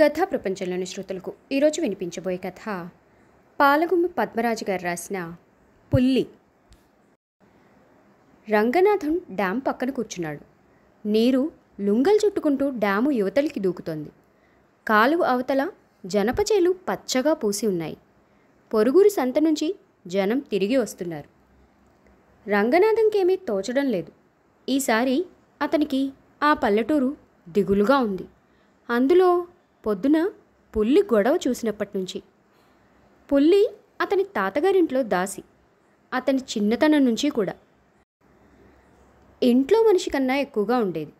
కథా ప్రపంచంలోని శ్రోతలకు ఈరోజు వినిపించబోయే కథ పాలగుమ్మి పద్మరాజు గారు రాసిన పుల్లి రంగనాథం డ్యామ్ పక్కన కూర్చున్నాడు నీరు లుంగలు చుట్టుకుంటూ డ్యాము యువతలికి దూకుతోంది కాలువ అవతల జనపచేలు పచ్చగా పూసి ఉన్నాయి పొరుగురు సంత నుంచి జనం తిరిగి వస్తున్నారు రంగనాథంకేమీ తోచడం లేదు ఈసారి అతనికి ఆ పల్లెటూరు దిగులుగా ఉంది అందులో పొద్దున పుల్లి గొడవ చూసినప్పటి నుంచి పుల్లి అతని తాతగారింట్లో దాసి అతని చిన్నతనం నుంచి కూడా ఇంట్లో మనిషి కన్నా ఎక్కువగా ఉండేది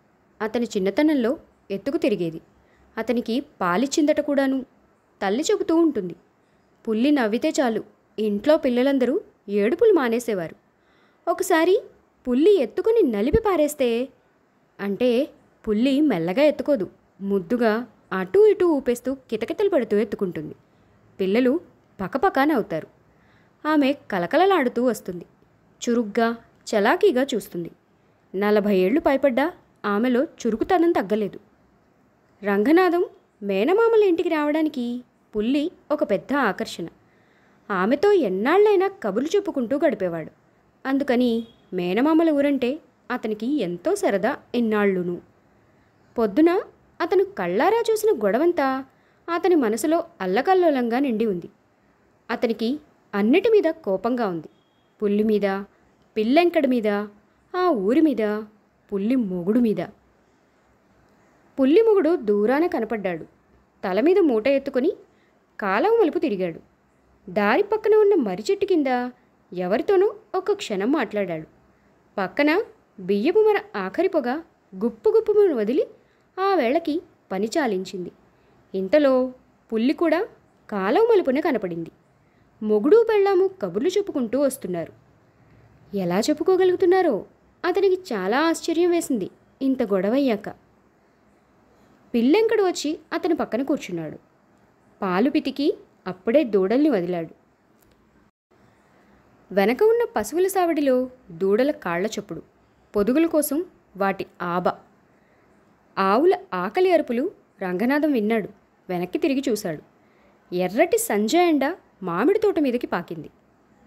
అతని చిన్నతనంలో ఎత్తుకు తిరిగేది అతనికి పాలిచ్చిందట కూడాను తల్లి చెబుతూ ఉంటుంది పుల్లి నవ్వితే చాలు ఇంట్లో పిల్లలందరూ ఏడుపులు మానేసేవారు ఒకసారి పుల్లి ఎత్తుకుని నలిపి పారేస్తే అంటే పుల్లి మెల్లగా ఎత్తుకోదు ముద్దుగా అటూ ఇటూ ఊపేస్తూ కితకితలు పడుతూ ఎత్తుకుంటుంది పిల్లలు పకపక నవ్వుతారు ఆమె కలకలలాడుతూ వస్తుంది చురుగ్గా చలాకీగా చూస్తుంది నలభై ఏళ్ళు పైపడ్డా ఆమెలో చురుకుతనం తగ్గలేదు రంగనాథం మేనమామల ఇంటికి రావడానికి పుల్లి ఒక పెద్ద ఆకర్షణ ఆమెతో ఎన్నాళ్ళైనా కబుర్లు చెప్పుకుంటూ గడిపేవాడు అందుకని మేనమామల ఊరంటే అతనికి ఎంతో సరదా ఎన్నాళ్ళును పొద్దున అతను కళ్ళారా చూసిన గొడవంతా అతని మనసులో అల్లకల్లోలంగా నిండి ఉంది అతనికి అన్నిటి మీద కోపంగా ఉంది పుల్లి మీద పిల్లెంకడి మీద ఆ ఊరి మీద పుల్లి మొగుడు మీద పుల్లి మొగుడు దూరాన కనపడ్డాడు తల మీద మూట ఎత్తుకొని కాలం మలుపు తిరిగాడు దారి పక్కన ఉన్న మర్రి చెట్టు కింద ఎవరితోనూ ఒక క్షణం మాట్లాడాడు పక్కన బియ్యపు మన ఆఖరి పొగ గుప్పు గుప్పు వదిలి ఆ వేళకి పని చాలించింది ఇంతలో పుల్లి కూడా కాలం మలుపున కనపడింది మొగుడు పెళ్ళాము కబుర్లు చెప్పుకుంటూ వస్తున్నారు ఎలా చెప్పుకోగలుగుతున్నారో అతనికి చాలా ఆశ్చర్యం వేసింది ఇంత గొడవయ్యాక పిల్లెంకడు వచ్చి అతని పక్కన కూర్చున్నాడు పాలు పితికి అప్పుడే దూడల్ని వదిలాడు వెనక ఉన్న పశువుల సావడిలో దూడల కాళ్ల చప్పుడు పొదుగుల కోసం వాటి ఆబ ఆవుల ఆకలి అరుపులు రంగనాథం విన్నాడు వెనక్కి తిరిగి చూశాడు ఎర్రటి సంజయ్ ఎండ మామిడి తోట మీదకి పాకింది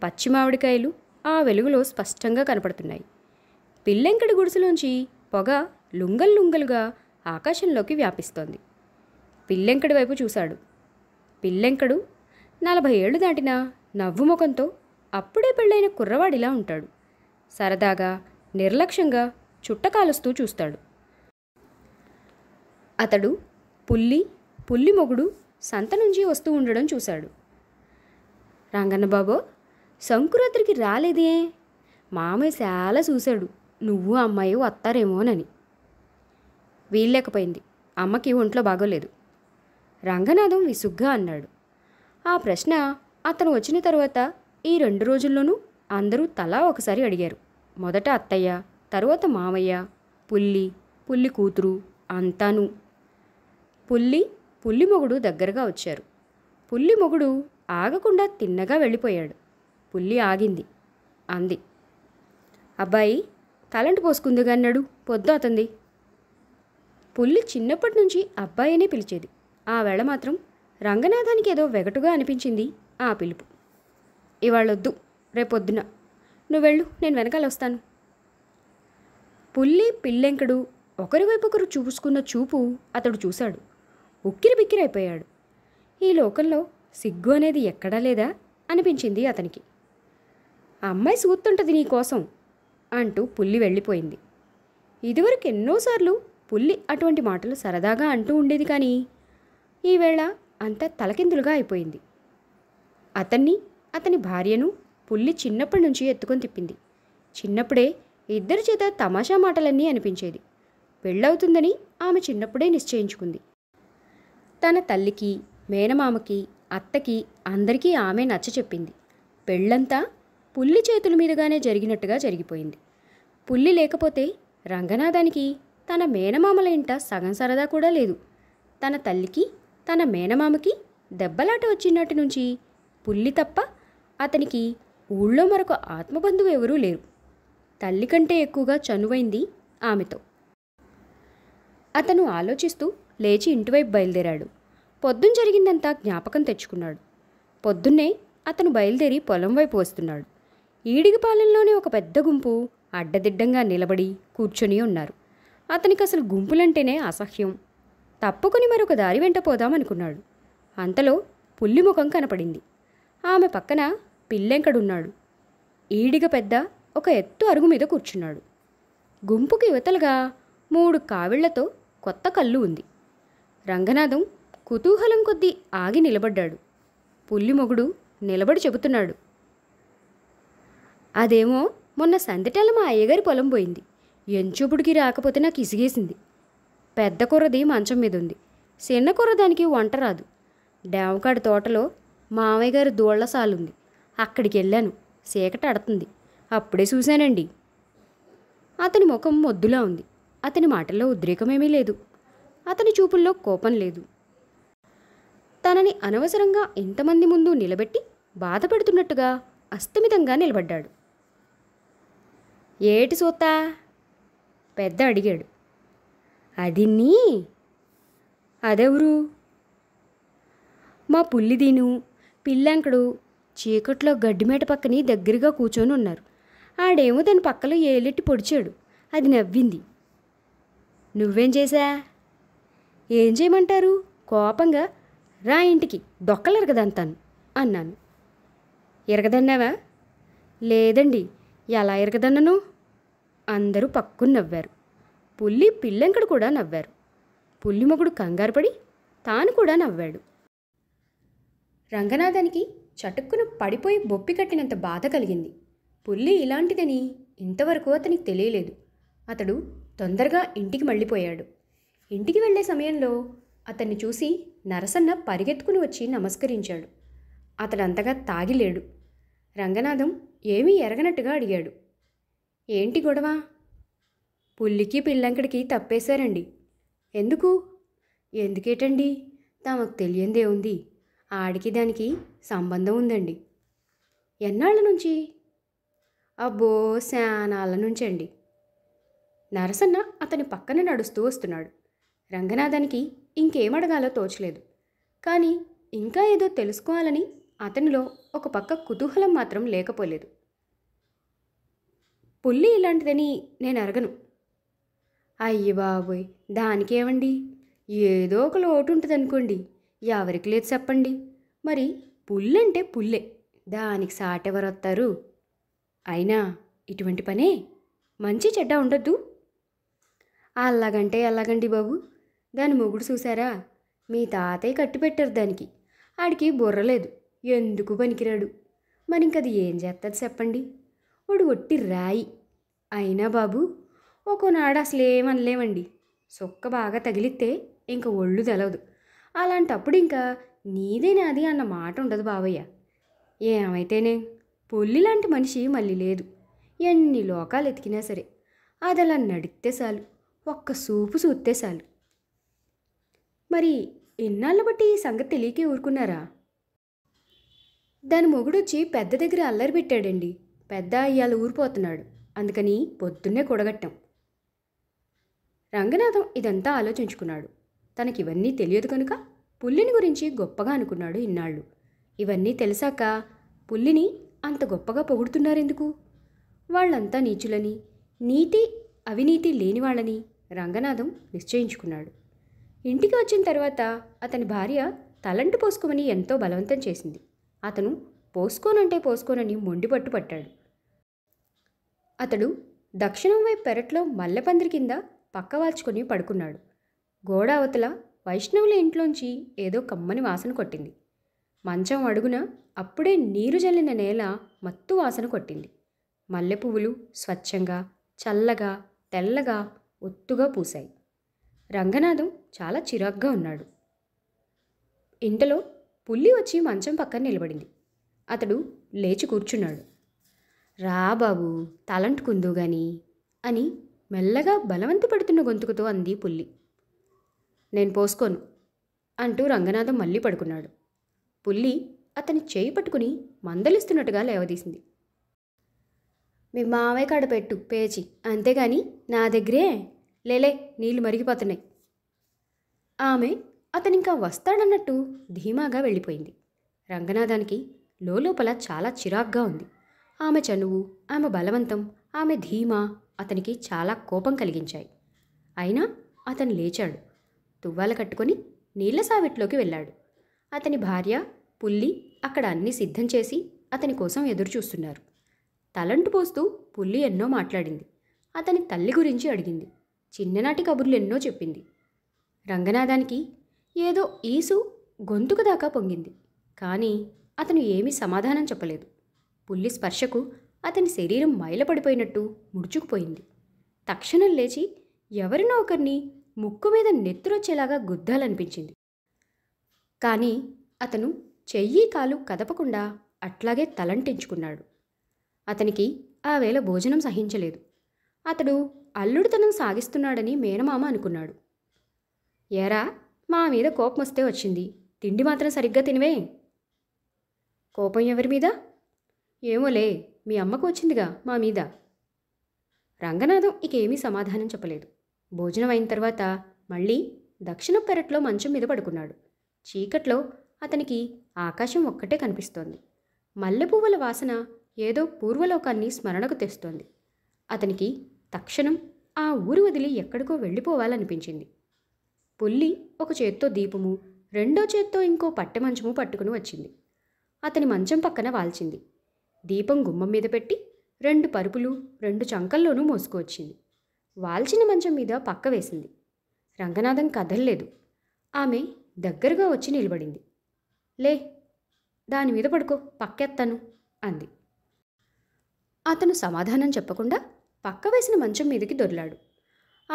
పచ్చి మామిడికాయలు ఆ వెలుగులో స్పష్టంగా కనపడుతున్నాయి పిల్లెంకడి గుడిసెలోంచి పొగ లుంగల్ లుంగలుగా ఆకాశంలోకి వ్యాపిస్తోంది పిల్లెంకడి వైపు చూశాడు పిల్లెంకడు నలభై ఏళ్ళు దాటిన నవ్వు ముఖంతో అప్పుడే పెళ్ళైన కుర్రవాడిలా ఉంటాడు సరదాగా నిర్లక్ష్యంగా చుట్టకాలుస్తూ చూస్తాడు అతడు పుల్లి పుల్లి మొగుడు సంత నుంచి వస్తూ ఉండడం చూశాడు రంగన్నబాబు సంకురాత్రికి రాలేదే మామయ్య చాలా చూశాడు నువ్వు అమ్మాయి వస్తారేమోనని వీల్లేకపోయింది అమ్మకి ఒంట్లో బాగోలేదు రంగనాథం విసుగ్గా అన్నాడు ఆ ప్రశ్న అతను వచ్చిన తర్వాత ఈ రెండు రోజుల్లోనూ అందరూ తలా ఒకసారి అడిగారు మొదట అత్తయ్య తరువాత మామయ్య పుల్లి పుల్లి కూతురు అంతాను పుల్లి పుల్లిమొగుడు దగ్గరగా వచ్చారు పుల్లిమొగుడు ఆగకుండా తిన్నగా వెళ్ళిపోయాడు పుల్లి ఆగింది అంది అబ్బాయి తలంట అన్నాడు పొద్దు అతంది పుల్లి చిన్నప్పటి నుంచి అబ్బాయినే పిలిచేది ఆ వేళ మాత్రం రంగనాథానికి ఏదో వెగటుగా అనిపించింది ఆ పిలుపు ఇవాళొద్దు రేపొద్దున నువ్వెళ్ళు నేను వెనకాల వస్తాను పుల్లి పిల్లెంకడు ఒకరివైపు ఒకరు చూసుకున్న చూపు అతడు చూశాడు ఉక్కిరిబిక్కిరైపోయాడు ఈ లోకంలో సిగ్గు అనేది ఎక్కడా లేదా అనిపించింది అతనికి అమ్మాయి సూత్తుంటది నీకోసం అంటూ పుల్లి వెళ్ళిపోయింది ఇదివరకు ఎన్నోసార్లు పుల్లి అటువంటి మాటలు సరదాగా అంటూ ఉండేది కానీ ఈవేళ అంతా తలకిందులుగా అయిపోయింది అతన్ని అతని భార్యను పుల్లి చిన్నప్పటి నుంచి ఎత్తుకొని తిప్పింది చిన్నప్పుడే ఇద్దరి చేత తమాషా మాటలన్నీ అనిపించేది పెళ్ళవుతుందని ఆమె చిన్నప్పుడే నిశ్చయించుకుంది తన తల్లికి మేనమామకి అత్తకి అందరికీ ఆమె నచ్చ చెప్పింది పెళ్ళంతా పుల్లి చేతుల మీదుగానే జరిగినట్టుగా జరిగిపోయింది పుల్లి లేకపోతే రంగనాథానికి తన మేనమామల ఇంట సగం సరదా కూడా లేదు తన తల్లికి తన మేనమామకి దెబ్బలాట వచ్చినట్టు నుంచి పుల్లి తప్ప అతనికి ఊళ్ళో మరొక ఆత్మబంధువు ఎవరూ లేరు తల్లి కంటే ఎక్కువగా చనువైంది ఆమెతో అతను ఆలోచిస్తూ లేచి ఇంటివైపు బయలుదేరాడు పొద్దున జరిగిందంతా జ్ఞాపకం తెచ్చుకున్నాడు పొద్దున్నే అతను బయలుదేరి పొలం వైపు వస్తున్నాడు ఈడిగిపాలెంలోని ఒక పెద్ద గుంపు అడ్డదిడ్డంగా నిలబడి కూర్చొని ఉన్నారు అతనికి అసలు గుంపులంటేనే అసహ్యం తప్పుకుని మరొక దారి వెంట పోదామనుకున్నాడు అంతలో పుల్లిముఖం కనపడింది ఆమె పక్కన పిల్లెంకడున్నాడు ఈడిగ పెద్ద ఒక ఎత్తు అరుగు మీద కూర్చున్నాడు గుంపుకి యువతలుగా మూడు కావిళ్లతో కొత్త కళ్ళు ఉంది రంగనాథం కుతూహలం కొద్దీ ఆగి నిలబడ్డాడు పుల్లి మొగుడు నిలబడి చెబుతున్నాడు అదేమో మొన్న సందటల మా అయ్యగారి పొలం పోయింది ఎంచూపుడికి రాకపోతే నాకు ఇసిగేసింది పెద్ద కూరది మంచం మీద ఉంది చిన్న కూర దానికి వంట రాదు డేమకాడ తోటలో మావయ్య గారి దూళ్ల సాలుంది అక్కడికి వెళ్ళాను చీకటి అడుతుంది అప్పుడే చూశానండి అతని ముఖం మొద్దులా ఉంది అతని మాటల్లో ఉద్రేకమేమీ లేదు అతని చూపుల్లో కోపం లేదు తనని అనవసరంగా ఎంతమంది ముందు నిలబెట్టి బాధపెడుతున్నట్టుగా అస్తమితంగా నిలబడ్డాడు ఏటి సోతా పెద్ద అడిగాడు అది నీ అదెవరు మా పుల్లిదీను పిల్లంకడు చీకట్లో గడ్డిమేట పక్కని దగ్గరగా కూర్చొని ఉన్నారు ఆడేమో దాని పక్కలో ఏలెట్టి పొడిచాడు అది నవ్వింది నువ్వేం చేశా ఏం చేయమంటారు కోపంగా రా ఇంటికి దొక్కలెరగదంతాను అన్నాను ఎరగదన్నావా లేదండి ఎలా ఎరగదన్నను అందరూ పక్కును నవ్వారు పుల్లి పిల్లంకడు కూడా నవ్వారు పుల్లి మొగుడు కంగారుపడి తాను కూడా నవ్వాడు రంగనాథానికి చటుక్కున పడిపోయి బొప్పి కట్టినంత బాధ కలిగింది పుల్లి ఇలాంటిదని ఇంతవరకు అతనికి తెలియలేదు అతడు తొందరగా ఇంటికి మళ్ళీపోయాడు ఇంటికి వెళ్లే సమయంలో అతన్ని చూసి నరసన్న పరిగెత్తుకుని వచ్చి నమస్కరించాడు అతడంతగా తాగిలేడు రంగనాథం ఏమీ ఎరగనట్టుగా అడిగాడు ఏంటి గొడవ పుల్లికి పిల్లంకడికి తప్పేశారండి ఎందుకు ఎందుకేటండి తమకు తెలియందే ఉంది ఆడికి దానికి సంబంధం ఉందండి ఎన్నాళ్ళ నుంచి అబ్బో శానాళ్ళ నుంచండి నరసన్న అతని పక్కన నడుస్తూ వస్తున్నాడు రంగనాథనికి ఇంకేమడగాలో తోచలేదు కానీ ఇంకా ఏదో తెలుసుకోవాలని అతనిలో ఒక పక్క కుతూహలం మాత్రం లేకపోలేదు పుల్లి ఇలాంటిదని నేను అరగను అయ్యి బాబోయ్ దానికేవండి ఏదో ఒక లోటు ఉంటుందనుకోండి ఎవరికి లేదు చెప్పండి మరి పుల్లంటే పుల్లే దానికి సాటెవరొత్తారు అయినా ఇటువంటి పనే మంచి చెడ్డ ఉండొద్దు అలాగంటే అలాగండి బాబు దాని మొగుడు చూసారా మీ తాతయ్య కట్టిపెట్టారు దానికి ఆడికి బుర్రలేదు ఎందుకు పనికిరాడు మరింకది ఏం చేస్తుంది చెప్పండి వాడు ఒట్టి రాయి అయినా బాబు ఒకనాడు అసలు ఏమనలేమండి సొక్క బాగా తగిలితే ఇంక ఒళ్ళు తెలవదు అలాంటప్పుడు ఇంకా నీదే నాది అన్న మాట ఉండదు బాబయ్య ఏమైతేనే పొల్లి లాంటి మనిషి మళ్ళీ లేదు ఎన్ని లోకాలు ఎతికినా సరే అది అలా నడిస్తే చాలు ఒక్క సూపు చూస్తే చాలు మరి ఎన్నాళ్ళు బట్టి ఈ సంగతి తెలియకే ఊరుకున్నారా దాని మొగుడొచ్చి పెద్ద దగ్గర అల్లరి పెట్టాడండి పెద్ద అయ్యాలు ఊరిపోతున్నాడు అందుకని పొద్దున్నే కొడగట్టాం రంగనాథం ఇదంతా ఆలోచించుకున్నాడు తనకివన్నీ తెలియదు కనుక పుల్లిని గురించి గొప్పగా అనుకున్నాడు ఇన్నాళ్ళు ఇవన్నీ తెలిసాక పుల్లిని అంత గొప్పగా పొగుడుతున్నారెందుకు వాళ్ళంతా నీచులని నీతి అవినీతి లేనివాళ్ళని రంగనాథం నిశ్చయించుకున్నాడు ఇంటికి వచ్చిన తర్వాత అతని భార్య తలంటు పోసుకోమని ఎంతో బలవంతం చేసింది అతను పోసుకోనంటే పోసుకోనని మొండిపట్టు పట్టాడు అతడు దక్షిణం వైపు పెరట్లో మల్లెపందిరి కింద పక్కవాల్చుకొని పడుకున్నాడు గోడ అవతల వైష్ణవుల ఇంట్లోంచి ఏదో కమ్మని వాసన కొట్టింది మంచం అడుగున అప్పుడే నీరు జల్లిన నేల మత్తు వాసన కొట్టింది మల్లె పువ్వులు స్వచ్ఛంగా చల్లగా తెల్లగా ఒత్తుగా పూశాయి రంగనాథం చాలా చిరాగ్గా ఉన్నాడు ఇంతలో పుల్లి వచ్చి మంచం పక్కన నిలబడింది అతడు లేచి కూర్చున్నాడు రా బాబు తలంటుకుందు గాని అని మెల్లగా బలవంత పడుతున్న గొంతుకుతో అంది పుల్లి నేను పోసుకోను అంటూ రంగనాథం మళ్ళీ పడుకున్నాడు పుల్లి అతని చేయి పట్టుకుని మందలిస్తున్నట్టుగా లేవదీసింది మీ మావే కాడ పెట్టు పేచి అంతేగాని నా దగ్గరే లేలే నీళ్లు మరిగిపోతున్నాయి ఆమె అతనింకా వస్తాడన్నట్టు ధీమాగా వెళ్ళిపోయింది రంగనాథానికి లోపల చాలా చిరాగ్గా ఉంది ఆమె చనువు ఆమె బలవంతం ఆమె ధీమా అతనికి చాలా కోపం కలిగించాయి అయినా అతను లేచాడు తువ్వాల కట్టుకొని నీళ్ల సావిట్లోకి వెళ్ళాడు అతని భార్య పుల్లి అక్కడ అన్నీ సిద్ధం చేసి అతని కోసం ఎదురుచూస్తున్నారు తలంటు పోస్తూ పుల్లి ఎన్నో మాట్లాడింది అతని తల్లి గురించి అడిగింది చిన్ననాటి కబుర్లు ఎన్నో చెప్పింది రంగనాథానికి ఏదో ఈసు గొంతుకు దాకా పొంగింది కానీ అతను ఏమీ సమాధానం చెప్పలేదు పుల్లి స్పర్శకు అతని శరీరం మైలపడిపోయినట్టు ముడుచుకుపోయింది తక్షణం లేచి ఎవరినో ఒకరిని ముక్కు మీద నెత్తురొచ్చేలాగా గుద్దాలనిపించింది కానీ అతను చెయ్యి కాలు కదపకుండా అట్లాగే తలంటించుకున్నాడు అతనికి ఆ వేళ భోజనం సహించలేదు అతడు అల్లుడుతనం సాగిస్తున్నాడని మేనమామ అనుకున్నాడు ఏరా మా మీద కోపం వస్తే వచ్చింది తిండి మాత్రం సరిగ్గా తినివే కోపం ఎవరి మీద ఏమోలే మీ అమ్మకు వచ్చిందిగా మా మీద రంగనాథం ఇకేమీ సమాధానం చెప్పలేదు భోజనం అయిన తర్వాత మళ్ళీ దక్షిణ పెరట్లో మంచం మీద పడుకున్నాడు చీకట్లో అతనికి ఆకాశం ఒక్కటే కనిపిస్తోంది మల్లెపువ్వుల వాసన ఏదో పూర్వలోకాన్ని స్మరణకు తెస్తోంది అతనికి తక్షణం ఆ ఊరు వదిలి ఎక్కడికో వెళ్ళిపోవాలనిపించింది పుల్లి ఒక చేత్తో దీపము రెండో చేత్తో ఇంకో పట్టె మంచము పట్టుకుని వచ్చింది అతని మంచం పక్కన వాల్చింది దీపం గుమ్మం మీద పెట్టి రెండు పరుపులు రెండు చంకల్లోనూ మోసుకువచ్చింది వాల్చిన మంచం మీద పక్క వేసింది రంగనాథం కదల్లేదు ఆమె దగ్గరగా వచ్చి నిలబడింది లే దాని మీద పడుకో పక్కెత్తాను అంది అతను సమాధానం చెప్పకుండా పక్క వేసిన మంచం మీదకి దొర్లాడు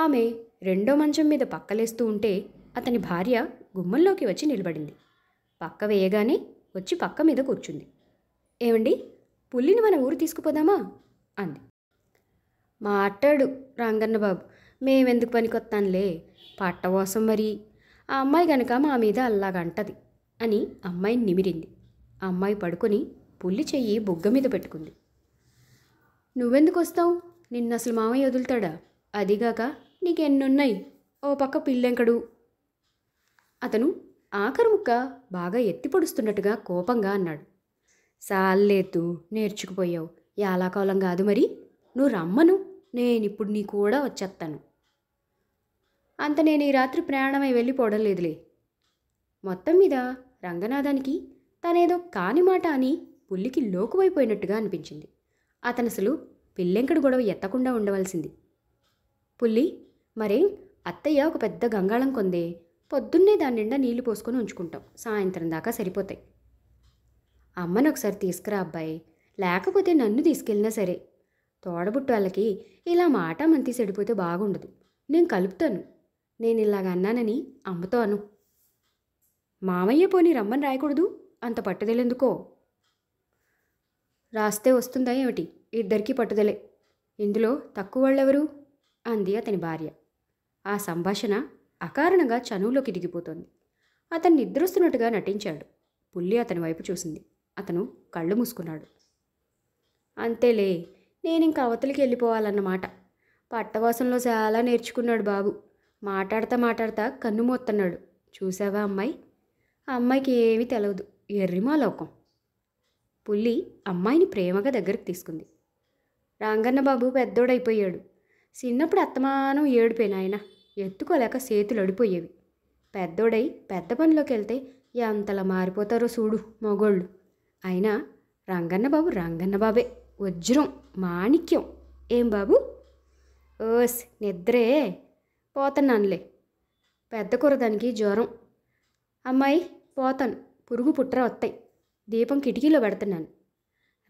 ఆమె రెండో మంచం మీద పక్కలేస్తూ ఉంటే అతని భార్య గుమ్మంలోకి వచ్చి నిలబడింది పక్క వేయగానే వచ్చి పక్క మీద కూర్చుంది ఏమండి పుల్లిని మన ఊరు తీసుకుపోదామా అంది మాట్లాడు బాబు మేమెందుకు పనికొత్తానులే పట్టవోసం మరి ఆ అమ్మాయి గనక మా మీద అల్లాగంటది అని అమ్మాయిని నిమిరింది అమ్మాయి పడుకొని పుల్లి చెయ్యి బుగ్గ మీద పెట్టుకుంది నువ్వెందుకు వస్తావు నిన్న అసలు మామయ్య వదులుతాడా అదిగాక ఎన్నున్నాయి ఓ పక్క పిల్లెంకడు అతను ఆఖరు ముక్క బాగా ఎత్తి పొడుస్తున్నట్టుగా కోపంగా అన్నాడు సాల్లేదు నేర్చుకుపోయావు యాలాకాలం కాదు మరి నువ్వు రమ్మను నేనిప్పుడు నీ కూడా వచ్చేస్తాను అంత నేను ఈ రాత్రి ప్రయాణమై వెళ్ళిపోవడం లేదులే మొత్తం మీద రంగనాథానికి తనేదో కాని మాట అని పుల్లికి లోకువైపోయినట్టుగా అనిపించింది అతనసలు పిల్లెంకడు గొడవ ఎత్తకుండా ఉండవలసింది పుల్లి మరే అత్తయ్య ఒక పెద్ద గంగాళం కొందే పొద్దున్నే దాని నిండా నీళ్లు పోసుకొని ఉంచుకుంటాం సాయంత్రం దాకా సరిపోతాయి అమ్మను ఒకసారి తీసుకురా అబ్బాయి లేకపోతే నన్ను తీసుకెళ్ళినా సరే తోడబుట్టు వాళ్ళకి ఇలా మాట మంతి సెడిపోతే బాగుండదు నేను కలుపుతాను నేను ఇలాగ అన్నానని అమ్మతో అను మామయ్య పోని రమ్మని రాయకూడదు అంత పట్టుదలెందుకో రాస్తే వస్తుందా ఏమిటి ఇద్దరికీ పట్టుదలే ఇందులో తక్కువ వాళ్ళెవరు అంది అతని భార్య ఆ సంభాషణ అకారణంగా చనువులోకి దిగిపోతోంది అతను నిద్రొస్తున్నట్టుగా నటించాడు పుల్లి అతని వైపు చూసింది అతను కళ్ళు మూసుకున్నాడు అంతేలే నేను అవతలికి వెళ్ళిపోవాలన్నమాట పట్టవాసంలో చాలా నేర్చుకున్నాడు బాబు మాట్లాడతా మాట్లాడతా కన్ను మోత్తన్నాడు చూసావా అమ్మాయి ఆ అమ్మాయికి ఏమీ తెలవదు ఎర్రిమా లోకం పుల్లి అమ్మాయిని ప్రేమగా దగ్గరికి తీసుకుంది రాంగన్నబాబు పెద్దోడైపోయాడు చిన్నప్పుడు అత్తమానం ఏడిపోయిన ఆయన ఎత్తుకోలేక చేతులు అడిపోయేవి పెద్దోడై పెద్ద పనిలోకి వెళ్తే ఎంతలా మారిపోతారో చూడు మగోళ్ళు అయినా రంగన్నబాబు రంగన్నబాబే వజ్రం మాణిక్యం ఏం బాబు ఓస్ నిద్రే పోతున్నానులే పెద్ద కూరదానికి జ్వరం అమ్మాయి పోతాను పురుగు పుట్ర వస్తాయి దీపం కిటికీలో పెడుతున్నాను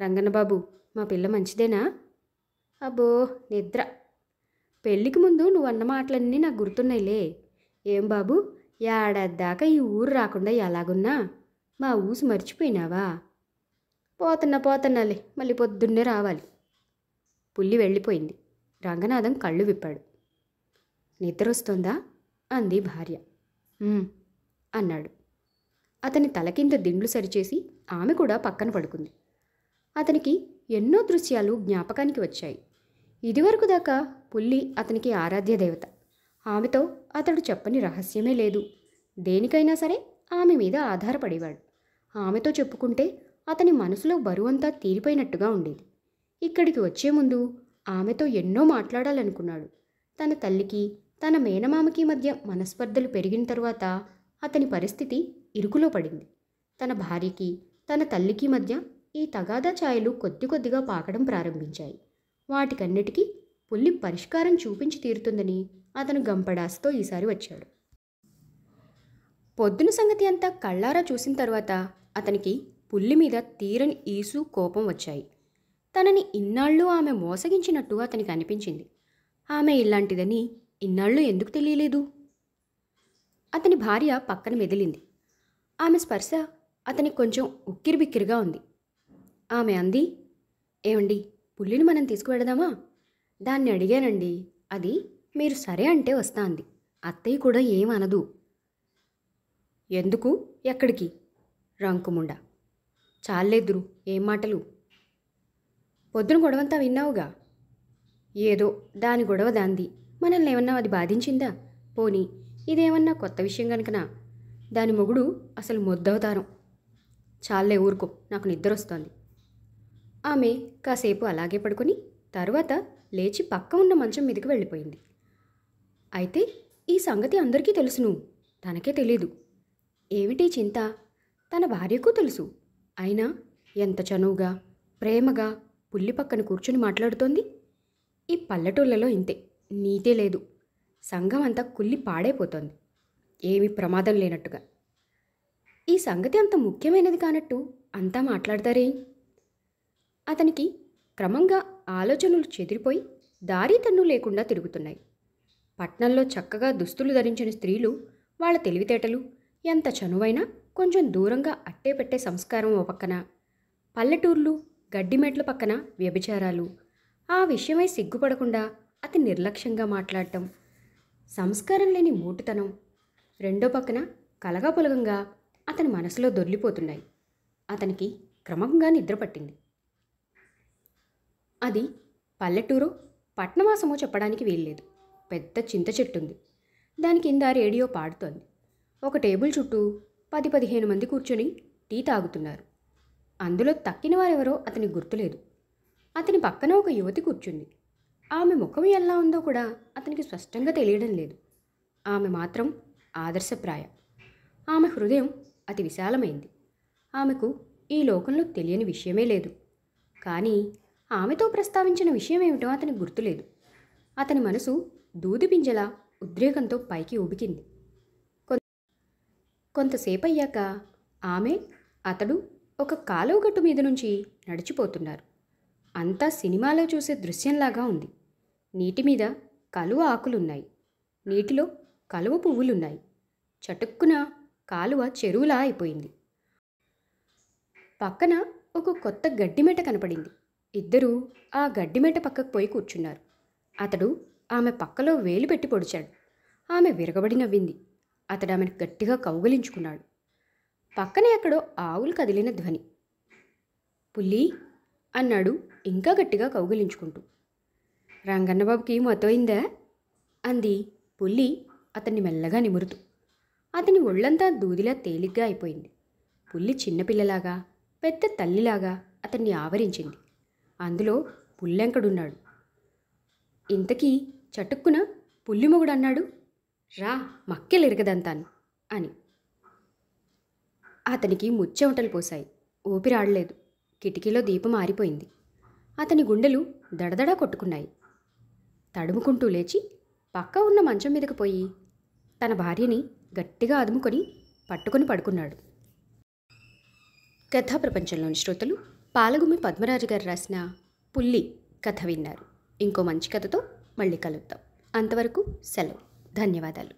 రంగన్నబాబు మా పిల్ల మంచిదేనా అబ్బో నిద్ర పెళ్ళికి ముందు నువ్వు అన్న మాటలన్నీ నాకు గుర్తున్నాయిలే ఏం బాబు దాకా ఈ ఊరు రాకుండా ఎలాగున్నా మా ఊసి మర్చిపోయినావా పోతున్నా పోతున్నాలే మళ్ళీ పొద్దున్నే రావాలి పుల్లి వెళ్ళిపోయింది రంగనాథం కళ్ళు విప్పాడు నిద్ర వస్తుందా అంది భార్య అన్నాడు అతని తల కింద దిండ్లు సరిచేసి ఆమె కూడా పక్కన పడుకుంది అతనికి ఎన్నో దృశ్యాలు జ్ఞాపకానికి వచ్చాయి ఇదివరకు దాకా పుల్లి అతనికి ఆరాధ్య దేవత ఆమెతో అతడు చెప్పని రహస్యమే లేదు దేనికైనా సరే ఆమె మీద ఆధారపడేవాడు ఆమెతో చెప్పుకుంటే అతని మనసులో బరువంతా తీరిపోయినట్టుగా ఉండేది ఇక్కడికి వచ్చే ముందు ఆమెతో ఎన్నో మాట్లాడాలనుకున్నాడు తన తల్లికి తన మేనమామకి మధ్య మనస్పర్ధలు పెరిగిన తరువాత అతని పరిస్థితి ఇరుకులో పడింది తన భార్యకి తన తల్లికి మధ్య ఈ తగాదా ఛాయలు కొద్ది కొద్దిగా పాకడం ప్రారంభించాయి వాటికన్నిటికీ పుల్లి పరిష్కారం చూపించి తీరుతుందని అతను గంపడాస్తో ఈసారి వచ్చాడు పొద్దున సంగతి అంతా కళ్ళారా చూసిన తర్వాత అతనికి పుల్లి మీద తీరని ఈసు కోపం వచ్చాయి తనని ఇన్నాళ్ళు ఆమె మోసగించినట్టు అతనికి అనిపించింది ఆమె ఇలాంటిదని ఇన్నాళ్ళు ఎందుకు తెలియలేదు అతని భార్య పక్కన మెదిలింది ఆమె స్పర్శ అతనికి కొంచెం ఉక్కిరిబిక్కిరిగా ఉంది ఆమె అంది ఏమండి పుల్లిని మనం తీసుకువెడదామా దాన్ని అడిగానండి అది మీరు సరే అంటే వస్తాంది అత్తయ్య కూడా ఏమనదు ఎందుకు ఎక్కడికి రంకుముండ చాలేదురు ఏం మాటలు పొద్దున గొడవంతా విన్నావుగా ఏదో దాని గొడవ దాంది మనల్ని ఏమన్నా అది బాధించిందా పోనీ ఇదేమన్నా కొత్త విషయం కనుకనా దాని మొగుడు అసలు మొద్దవతారం చాలే ఊరుకో నాకు నిద్ర వస్తోంది ఆమె కాసేపు అలాగే పడుకుని తర్వాత లేచి పక్క ఉన్న మంచం మీదకి వెళ్ళిపోయింది అయితే ఈ సంగతి అందరికీ తెలుసును తనకే తెలీదు ఏమిటి చింత తన భార్యకు తెలుసు అయినా ఎంత చనువుగా ప్రేమగా పుల్లి పక్కన కూర్చుని మాట్లాడుతోంది ఈ పల్లెటూళ్ళలో ఇంతే నీతే లేదు సంఘం అంతా కుల్లి పాడైపోతోంది ఏమి ప్రమాదం లేనట్టుగా ఈ సంగతి అంత ముఖ్యమైనది కానట్టు అంతా మాట్లాడతారే అతనికి క్రమంగా ఆలోచనలు చెదిరిపోయి దారి తన్ను లేకుండా తిరుగుతున్నాయి పట్నంలో చక్కగా దుస్తులు ధరించిన స్త్రీలు వాళ్ళ తెలివితేటలు ఎంత చనువైనా కొంచెం దూరంగా అట్టేపెట్టే సంస్కారం ఓ పక్కన పల్లెటూర్లు గడ్డిమెట్ల పక్కన వ్యభిచారాలు ఆ విషయమై సిగ్గుపడకుండా అతి నిర్లక్ష్యంగా మాట్లాడటం సంస్కారం లేని మూటుతనం రెండో పక్కన పొలగంగా అతని మనసులో దొర్లిపోతున్నాయి అతనికి క్రమంగా నిద్రపట్టింది అది పల్లెటూరో పట్నవాసమో చెప్పడానికి వీల్లేదు పెద్ద చింత చెట్టుంది దాని కింద రేడియో పాడుతోంది ఒక టేబుల్ చుట్టూ పది పదిహేను మంది కూర్చొని టీ తాగుతున్నారు అందులో తక్కిన వారెవరో అతనికి గుర్తులేదు అతని పక్కన ఒక యువతి కూర్చుంది ఆమె ముఖం ఎలా ఉందో కూడా అతనికి స్పష్టంగా తెలియడం లేదు ఆమె మాత్రం ఆదర్శప్రాయ ఆమె హృదయం అతి విశాలమైంది ఆమెకు ఈ లోకంలో తెలియని విషయమే లేదు కానీ ఆమెతో ప్రస్తావించిన విషయం ఏమిటో అతని గుర్తులేదు అతని మనసు దూదిపింజల ఉద్రేకంతో పైకి ఉబికింది కొంతసేపు అయ్యాక ఆమె అతడు ఒక కాలువగట్టు మీద నుంచి నడిచిపోతున్నారు అంతా సినిమాలో చూసే దృశ్యంలాగా ఉంది నీటి మీద కలువ ఆకులున్నాయి నీటిలో కలువ పువ్వులున్నాయి చటుక్కున కాలువ చెరువులా అయిపోయింది పక్కన ఒక కొత్త గడ్డిమెట కనపడింది ఇద్దరూ ఆ గడ్డిమెట పక్కకు పోయి కూర్చున్నారు అతడు ఆమె పక్కలో వేలు పెట్టి పొడిచాడు ఆమె విరగబడి నవ్వింది అతడు ఆమెను గట్టిగా కౌగలించుకున్నాడు పక్కనే అక్కడో ఆవులు కదిలిన ధ్వని పుల్లి అన్నాడు ఇంకా గట్టిగా కౌగలించుకుంటూ రంగన్నబాబుకి మతమైందా అంది పుల్లి అతన్ని మెల్లగా నిమురుతూ అతని ఒళ్ళంతా దూదిలా తేలిగ్గా అయిపోయింది పుల్లి చిన్నపిల్లలాగా పెద్ద తల్లిలాగా అతన్ని ఆవరించింది అందులో పుల్లెంకడున్నాడు ఇంతకీ చటుక్కున పుల్లిమొగుడు అన్నాడు రా మక్కెలిరగదంతాను అని అతనికి ముచ్చెమటలు పోశాయి ఊపిరాడలేదు కిటికీలో దీపం ఆరిపోయింది అతని గుండెలు దడదడా కొట్టుకున్నాయి తడుముకుంటూ లేచి పక్క ఉన్న మంచం మీదకు పోయి తన భార్యని గట్టిగా అదుముకొని పట్టుకొని పడుకున్నాడు కథా ప్రపంచంలోని శ్రోతలు పాలగుమి పద్మరాజు గారు రాసిన పుల్లి కథ విన్నారు ఇంకో మంచి కథతో మళ్ళీ కలుద్దాం అంతవరకు సెలవు ధన్యవాదాలు